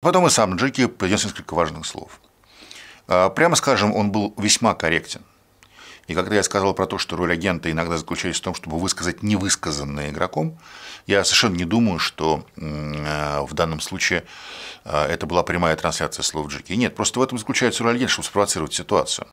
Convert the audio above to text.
Потом и сам Джеки произнес несколько важных слов. А, прямо скажем, он был весьма корректен. И когда я сказал про то, что роль агента иногда заключается в том, чтобы высказать невысказанное игроком, я совершенно не думаю, что а, в данном случае а, это была прямая трансляция слов Джеки. Нет, просто в этом заключается роль агента, чтобы спровоцировать ситуацию.